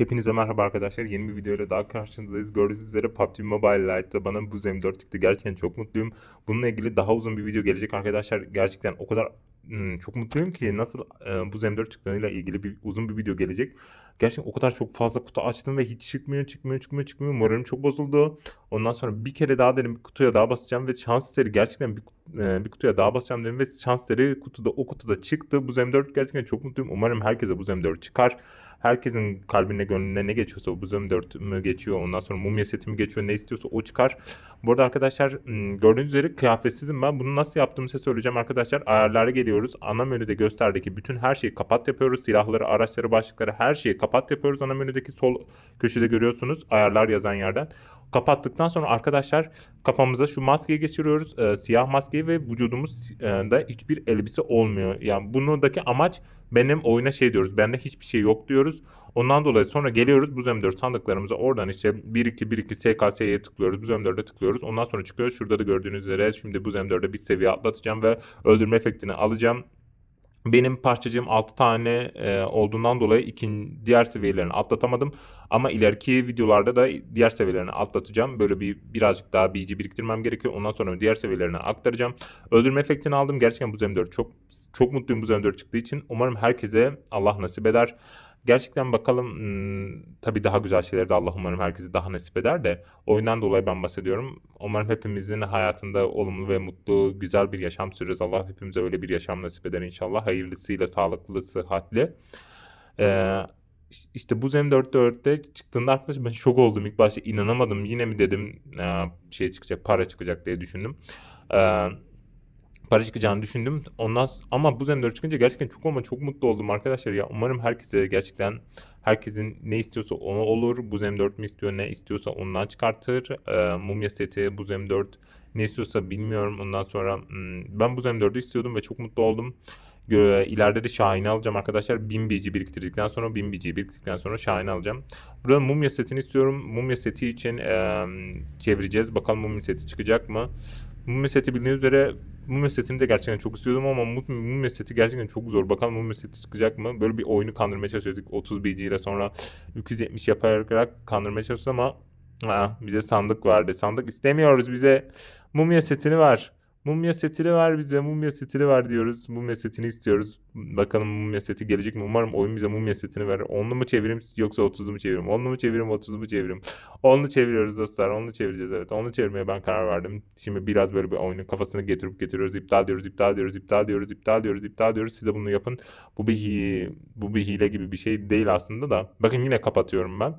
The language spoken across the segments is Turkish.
Hepinize merhaba arkadaşlar. Yeni bir videoyla daha karşınızdayız. Gördüğünüz üzere PUBG Mobile Lite'da bana bu M4 çıktı. Gerçekten çok mutluyum. Bununla ilgili daha uzun bir video gelecek arkadaşlar. Gerçekten o kadar hmm, çok mutluyum ki nasıl e, bu M4 çıktığıyla ilgili bir uzun bir video gelecek. Gerçekten o kadar çok fazla kutu açtım ve hiç çıkmıyor, çıkmıyor, çıkmıyor, çıkmıyor. Moralim çok bozuldu. Ondan sonra bir kere daha dedim bir kutuya daha basacağım ve şans eseri gerçekten bir, e, bir kutuya daha basacağım dedim ve şans eseri kutuda o kutuda çıktı. Bu M4 gerçekten çok mutluyum. Umarım herkese bu M4 çıkar herkesin kalbine gönlüne ne geçiyorsa Obuzum 4 mü geçiyor ondan sonra mumya seti mi geçiyor ne istiyorsa o çıkar. Bu arada arkadaşlar gördüğünüz üzere kıyafetsizim ben. Bunu nasıl yaptığımı size söyleyeceğim arkadaşlar. Ayarlara geliyoruz. Ana menüde gösterdeki bütün her şeyi kapat yapıyoruz. Silahları, araçları, başlıkları her şeyi kapat yapıyoruz. Ana menüdeki sol köşede görüyorsunuz ayarlar yazan yerden. Kapattıktan sonra arkadaşlar kafamıza şu maskeyi geçiriyoruz. E, siyah maskeyi ve vücudumuzda e, hiçbir elbise olmuyor. Yani bunundaki amaç benim oyuna şey diyoruz. Bende hiçbir şey yok diyoruz. Ondan dolayı sonra geliyoruz bu m sandıklarımıza oradan işte 1-2-1-2 SKS'ye tıklıyoruz. Bu m tıklıyoruz. Ondan sonra çıkıyoruz. Şurada da gördüğünüz üzere şimdi bu m bir seviye atlatacağım ve öldürme efektini alacağım. Benim parçacığım 6 tane e, olduğundan dolayı ikin, diğer seviyelerini atlatamadım. Ama ileriki videolarda da diğer seviyelerini atlatacağım. Böyle bir birazcık daha bilgi biriktirmem gerekiyor. Ondan sonra diğer seviyelerine aktaracağım. Öldürme efektini aldım. Gerçekten bu M4 çok çok mutluyum bu M4 çıktığı için. Umarım herkese Allah nasip eder. Gerçekten bakalım hmm, tabii daha güzel şeyler de Allah umarım herkese daha nasip eder de oyundan dolayı ben bahsediyorum. Umarım hepimizin hayatında olumlu ve mutlu güzel bir yaşam süreriz. Allah hepimize öyle bir yaşam nasip eder inşallah. Hayırlısıyla, sağlıklı, sıhhatli. Ee, işte bu M4-4'te çıktığında arkadaş ben şok oldum ilk başta inanamadım yine mi dedim şey çıkacak para çıkacak diye düşündüm. Ee, para çıkacağını düşündüm. Ondan ama bu M4 çıkınca gerçekten çok ama çok mutlu oldum arkadaşlar ya. Umarım herkese gerçekten herkesin ne istiyorsa onu olur. Bu M4 mi istiyor ne istiyorsa ondan çıkartır. Ee, mumya seti bu M4 ne istiyorsa bilmiyorum. Ondan sonra hmm, ben bu M4'ü istiyordum ve çok mutlu oldum ileride de Şahin'i alacağım arkadaşlar. Bin bici biriktirdikten sonra bin bici biriktirdikten sonra Şahin'i alacağım. Burada mumya setini istiyorum. Mumya seti için e, çevireceğiz. Bakalım mumya seti çıkacak mı? Mumya seti bildiğiniz üzere mumya setini de gerçekten çok istiyordum ama mumya seti gerçekten çok zor. Bakalım mumya seti çıkacak mı? Böyle bir oyunu kandırmaya çalışıyorduk. 30 BC ile sonra 270 yaparak kandırmaya çalışıyoruz ama Aa, bize sandık vardı. Sandık istemiyoruz bize. Mumya setini var. Mumya setini ver bize, mumya setini ver diyoruz. Mumya setini istiyoruz. Bakalım mumya seti gelecek mi? Umarım oyun bize mumya setini ver. Onlu mu çevirim yoksa otuzlu mu çevirim? Onlu mu çevirim, otuzlu mu çevirim? Onlu çeviriyoruz dostlar. Onlu çevireceğiz evet. Onlu çevirmeye ben karar verdim. Şimdi biraz böyle bir oyunun kafasını getirip getiriyoruz. İptal diyoruz, iptal diyoruz, iptal diyoruz, iptal diyoruz, iptal diyoruz. Siz de bunu yapın. Bu bir, bu bir hile gibi bir şey değil aslında da. Bakın yine kapatıyorum ben.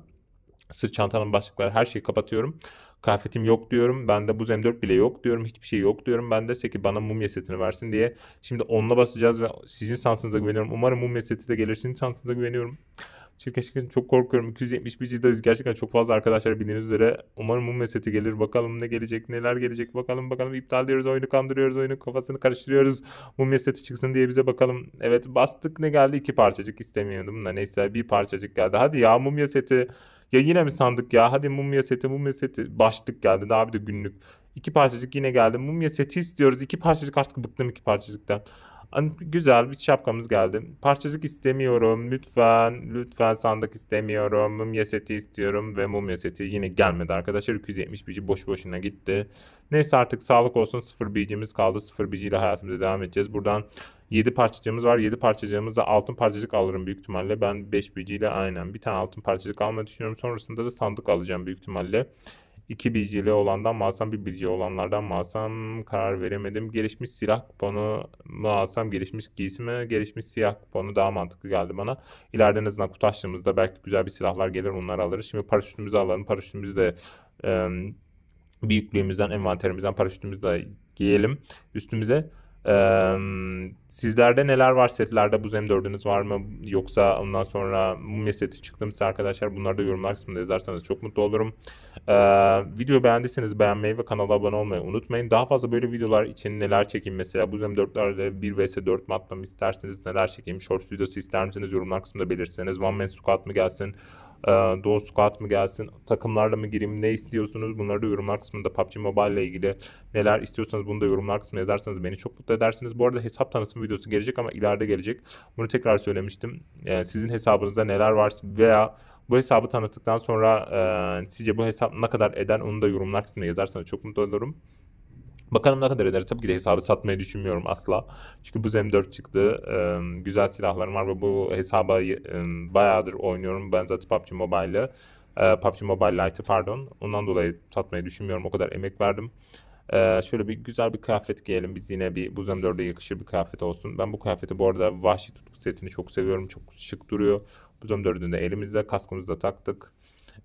Sırt çantanın başlıkları her şeyi kapatıyorum. Kıyafetim yok diyorum. Bende bu M4 bile yok diyorum. Hiçbir şey yok diyorum. Ben de ki bana mumya setini versin diye. Şimdi onunla basacağız ve sizin sansınıza güveniyorum. Umarım mumya seti de gelir. Sizin şansınıza güveniyorum. Şirken şirken çok korkuyorum. 271 ciddi. Gerçekten çok fazla arkadaşlar bildiğiniz üzere. Umarım mumya seti gelir. Bakalım ne gelecek, neler gelecek. Bakalım bakalım iptal diyoruz oyunu, kandırıyoruz oyunu, kafasını karıştırıyoruz. Mumya seti çıksın diye bize bakalım. Evet bastık ne geldi? iki parçacık istemiyordum da neyse bir parçacık geldi. Hadi ya mumya seti. Ya yine mi sandık ya? Hadi mumya seti, mumya seti. Başlık geldi. Daha bir de günlük. İki parçacık yine geldi. Mumya seti istiyoruz. İki parçacık artık bıktım iki parçacıktan. Hani güzel bir şapkamız geldi. Parçacık istemiyorum. Lütfen, lütfen sandık istemiyorum. Mumya seti istiyorum ve mumya seti yine gelmedi arkadaşlar. 270 bici boş boşuna gitti. Neyse artık sağlık olsun. 0 bicimiz kaldı. 0 biciyle hayatımıza devam edeceğiz. Buradan 7 parçacığımız var. 7 parçacığımızda altın parçacık alırım büyük ihtimalle. Ben 5 biciyle aynen bir tane altın parçacık almayı düşünüyorum. Sonrasında da sandık alacağım büyük ihtimalle. 2 biciyle olandan mı alsam bir bici olanlardan mı alsam karar veremedim. Gelişmiş silah kuponu mu alsam gelişmiş giysi mi gelişmiş siyah kuponu daha mantıklı geldi bana. İleride en azından kutu belki güzel bir silahlar gelir onları alırız. Şimdi paraşütümüzü alalım paraşütümüzü de e, büyüklüğümüzden envanterimizden paraşütümüzü de giyelim üstümüze. Ee, sizlerde neler var setlerde? Buz M4'ünüz var mı? Yoksa ondan sonra mumya seti çıktı mı arkadaşlar? Bunları da yorumlar kısmında yazarsanız çok mutlu olurum. Ee, videoyu beğendiyseniz beğenmeyi ve kanala abone olmayı unutmayın. Daha fazla böyle videolar için neler çekeyim mesela? Buz M4'lerle 1 vs 4 mı isterseniz neler çekeyim? Short videosu ister misiniz? Yorumlar kısmında belirseniz. One Man Squad mı gelsin? e, ee, Doğu Squad mı gelsin, takımlarla mı gireyim, ne istiyorsunuz? Bunları da yorumlar kısmında PUBG Mobile ile ilgili neler istiyorsanız bunu da yorumlar kısmına yazarsanız beni çok mutlu edersiniz. Bu arada hesap tanıtım videosu gelecek ama ileride gelecek. Bunu tekrar söylemiştim. E, sizin hesabınızda neler var veya bu hesabı tanıttıktan sonra e, sizce bu hesap ne kadar eden, onu da yorumlar kısmına yazarsanız çok mutlu olurum. Bakalım ne kadar eder. Tabii ki de hesabı satmayı düşünmüyorum asla. Çünkü bu M4 çıktı. Ee, güzel silahlarım var ve bu hesaba e, bayağıdır oynuyorum. Ben zaten PUBG Mobile'ı. E, PUBG Mobile Lite'ı pardon. Ondan dolayı satmayı düşünmüyorum. O kadar emek verdim. Ee, şöyle bir güzel bir kıyafet giyelim. Biz yine bir bu Buzem 4'e yakışır bir kıyafet olsun. Ben bu kıyafeti bu arada Vahşi Tutuk setini çok seviyorum. Çok şık duruyor. Buzem 4'ünü de elimizde kaskımızı da taktık.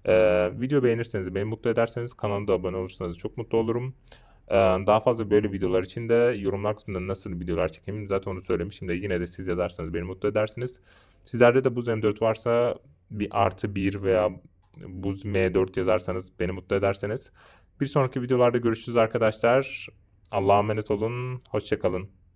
Ee, video beğenirseniz, beni mutlu ederseniz kanalda abone olursanız çok mutlu olurum. Daha fazla böyle videolar için de yorumlar kısmında nasıl videolar çekeyim zaten onu söylemişim de yine de siz yazarsanız beni mutlu edersiniz. Sizlerde de Buz M4 varsa bir artı bir veya Buz M4 yazarsanız beni mutlu ederseniz. Bir sonraki videolarda görüşürüz arkadaşlar. Allah'a emanet olun. Hoşçakalın.